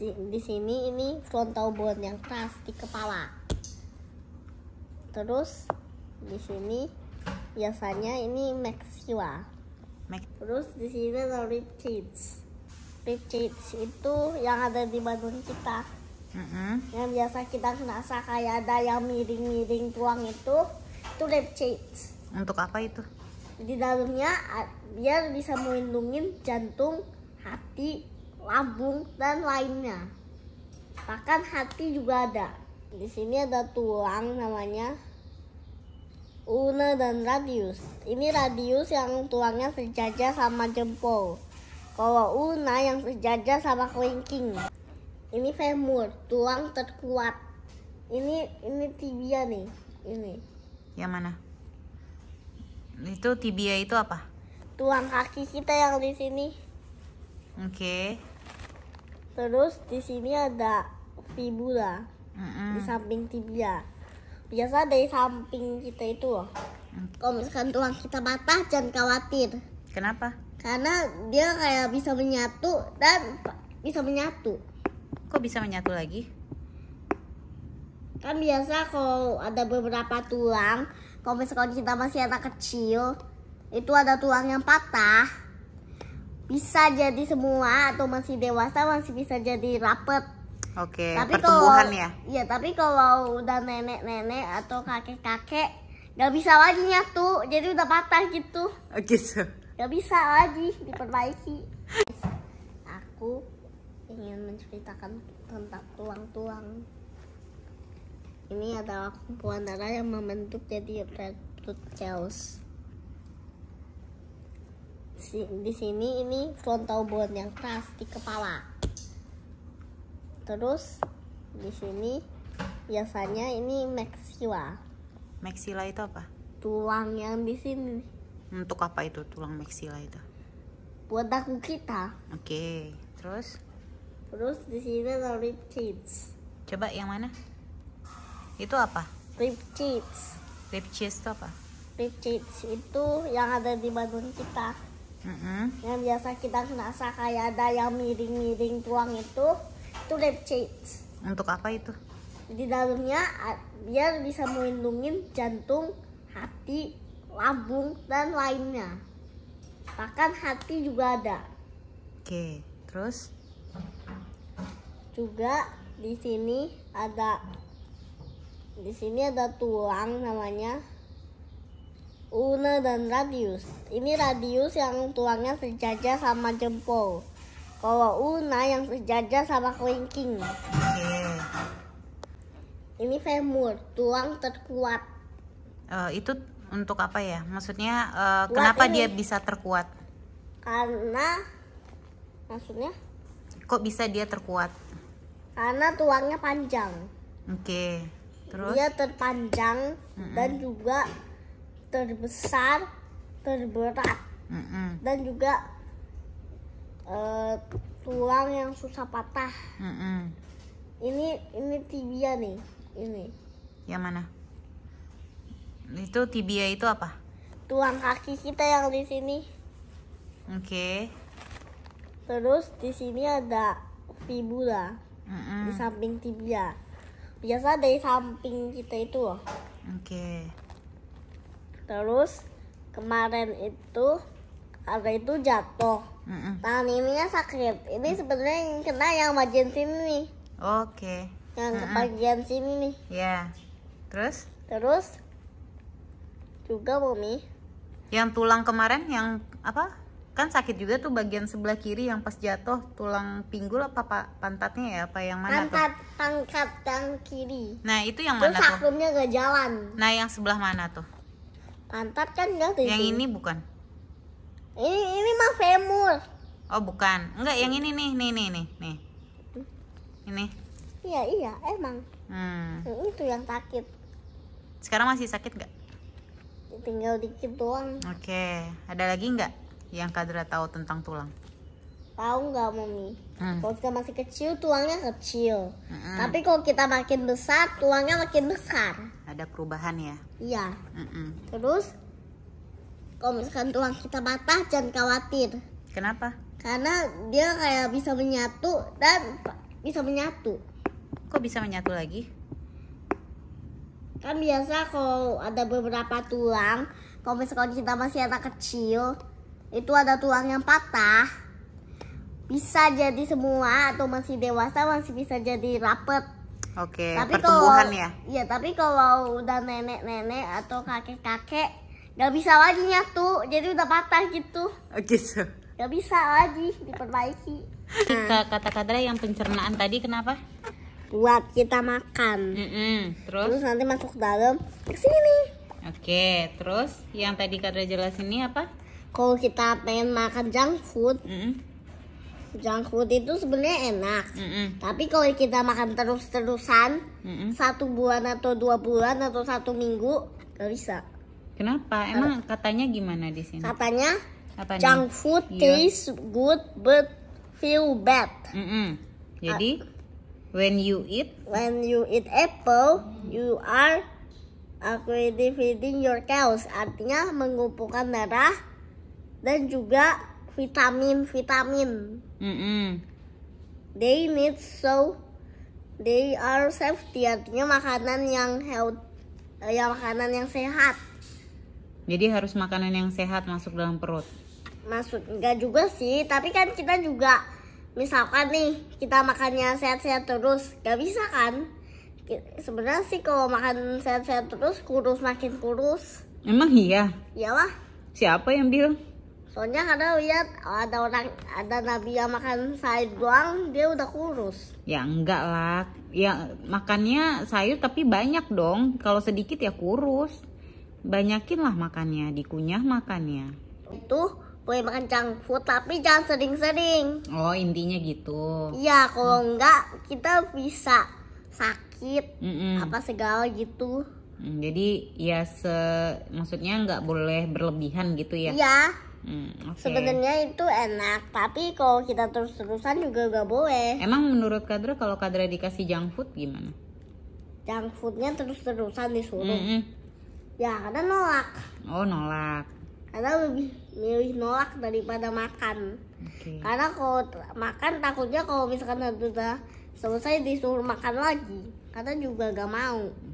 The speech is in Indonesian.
di sini ini frontal bone yang keras di kepala. Terus di sini biasanya ini maxilla. Terus di sini ada rib cage. Rib cage itu yang ada di badan kita. Mm -hmm. Yang biasa kita ngerasa kayak ada yang miring-miring tuang itu, itu rib cage. Untuk apa itu? Di dalamnya biar bisa melindungi jantung, hati, lambung, dan lainnya. Bahkan hati juga ada. Di sini ada tulang namanya Una dan radius. Ini radius yang tulangnya sejajar sama jempol. Kalau Una yang sejajar sama kelingking. Ini femur, tulang terkuat. Ini ini tibia nih, ini. Yang mana? Itu tibia itu apa? Tulang kaki kita yang di sini. Oke. Okay. Terus di sini ada fibula mm -hmm. di samping tibia. Biasa dari samping kita itu loh. Mm. Kalau misalkan tulang kita patah jangan khawatir. Kenapa? Karena dia kayak bisa menyatu dan bisa menyatu. Kok bisa menyatu lagi? Kan biasa kalau ada beberapa tulang, kalau misalkan kita masih anak kecil, itu ada tulang yang patah bisa jadi semua atau masih dewasa masih bisa jadi rapet. Oke. Okay, tapi pertumbuhan kalau, ya. Iya, tapi kalau udah nenek-nenek atau kakek-kakek nggak bisa lagi nyatu, jadi udah patah gitu. Oke. so. Gak bisa lagi diperbaiki. Aku ingin menceritakan tentang tulang-tulang. Ini adalah kumpulan darah yang membentuk jadi red blood cells di sini ini frontal bone yang keras di kepala. Terus di sini biasanya ini maxilla. Maxilla itu apa? Tulang yang di sini. Untuk apa itu tulang maxilla itu? Buat daku kita. Oke, okay. terus? Terus di sini ada rib cage. Coba yang mana? Itu apa? Rib cage. Rib cage itu apa? Rib cage itu yang ada di badan kita. -hmm. yang biasa kita ngerasa kayak ada yang miring-miring tuang itu itu reptiles untuk apa itu di dalamnya biar bisa melindungi jantung hati lambung dan lainnya bahkan hati juga ada oke terus juga di sini ada di sini ada tulang namanya Una dan radius. Ini radius yang tuangnya sejajar sama jempol. Kalau una yang sejajar sama kelingking. Hmm. Ini femur, tuang terkuat. Uh, itu untuk apa ya? Maksudnya uh, kenapa ini. dia bisa terkuat? Karena maksudnya? Kok bisa dia terkuat? Karena tuangnya panjang. Oke. Okay. Terus? Dia terpanjang mm -mm. dan juga terbesar, terberat, mm -mm. dan juga uh, tulang yang susah patah. Mm -mm. Ini ini tibia nih, ini. Yang mana? Itu tibia itu apa? Tulang kaki kita yang di sini. Oke. Okay. Terus di sini ada fibula mm -mm. di samping tibia. Biasa dari samping kita itu Oke. Okay terus kemarin itu ada itu jatuh mm -mm. tangan ininya sakit ini sebenarnya yang kena yang bagian sini nih oke okay. yang mm -mm. bagian sini nih ya yeah. terus terus juga bumi yang tulang kemarin yang apa kan sakit juga tuh bagian sebelah kiri yang pas jatuh tulang pinggul apa pak pantatnya ya apa yang mana pantat tuh? pangkat yang kiri nah itu yang Terus mana tuh sakrumnya gak jalan nah yang sebelah mana tuh pantat ya, kan enggak tuh. Yang ini bukan. Ini ini mah femur. Oh, bukan. Enggak, yang ini nih, nih nih nih, nih. Ini. Iya, iya, emang. Hmm. Itu yang sakit. Sekarang masih sakit nggak? Tinggal dikit doang. Oke, ada lagi nggak yang Kadra tahu tentang tulang? Tahu nggak, Mami? Hmm. Kalau kita masih kecil, tulangnya kecil. Hmm. Tapi kalau kita makin besar, tulangnya makin besar ada perubahan ya iya mm -mm. terus kalau misalkan tulang kita patah jangan khawatir kenapa karena dia kayak bisa menyatu dan bisa menyatu kok bisa menyatu lagi kan biasa kalau ada beberapa tulang kalau misalkan kita masih anak kecil itu ada tulang yang patah bisa jadi semua atau masih dewasa masih bisa jadi rapet Oke, okay, tapi pertumbuhan kalau, ya? Iya, tapi kalau udah nenek-nenek atau kakek-kakek Gak bisa lagi nyatu, jadi udah patah gitu Oke so. Gak bisa lagi, diperbaiki Kita kata-kata yang pencernaan tadi kenapa? Buat kita makan mm -mm, Terus? Terus nanti masuk dalam ke sini Oke, terus yang tadi Kadra jelas ini apa? Kalau kita pengen makan junk food mm -mm junk food itu sebenarnya enak. Mm -mm. Tapi kalau kita makan terus-terusan mm -mm. satu bulan atau dua bulan atau satu minggu gak bisa. Kenapa? Emang katanya gimana di sini? Katanya Apa junk nih? food yeah. taste good but feel bad. Mm -mm. Jadi uh, when you eat when you eat apple you are acquiring feeding your cows artinya mengumpulkan darah dan juga vitamin vitamin. Mm -hmm. They need so they are safety artinya makanan yang health ya makanan yang sehat. Jadi harus makanan yang sehat masuk dalam perut. Masuk enggak juga sih, tapi kan kita juga misalkan nih kita makannya sehat-sehat terus, gak bisa kan? Sebenarnya sih kalau makan sehat-sehat terus kurus makin kurus. Emang iya? Iyalah. Siapa yang bilang? Soalnya ada lihat ada orang ada nabi yang makan sayur doang dia udah kurus. Ya enggak lah. Ya makannya sayur tapi banyak dong. Kalau sedikit ya kurus. Banyakin lah makannya, dikunyah makannya. Itu boleh makan junk food tapi jangan sering-sering. Oh intinya gitu. Iya kalau hmm. enggak kita bisa sakit mm -mm. apa segala gitu. Mm, jadi ya se maksudnya nggak boleh berlebihan gitu ya. Iya. Hmm, okay. Sebenarnya itu enak, tapi kalau kita terus-terusan juga gak boleh. Emang menurut Kadra kalau Kadra dikasih junk food gimana? Junk foodnya terus-terusan disuruh. Mm -hmm. Ya karena nolak. Oh nolak. Karena lebih milih nolak daripada makan. Okay. Karena kalau makan takutnya kalau misalkan sudah selesai disuruh makan lagi, karena juga gak mau.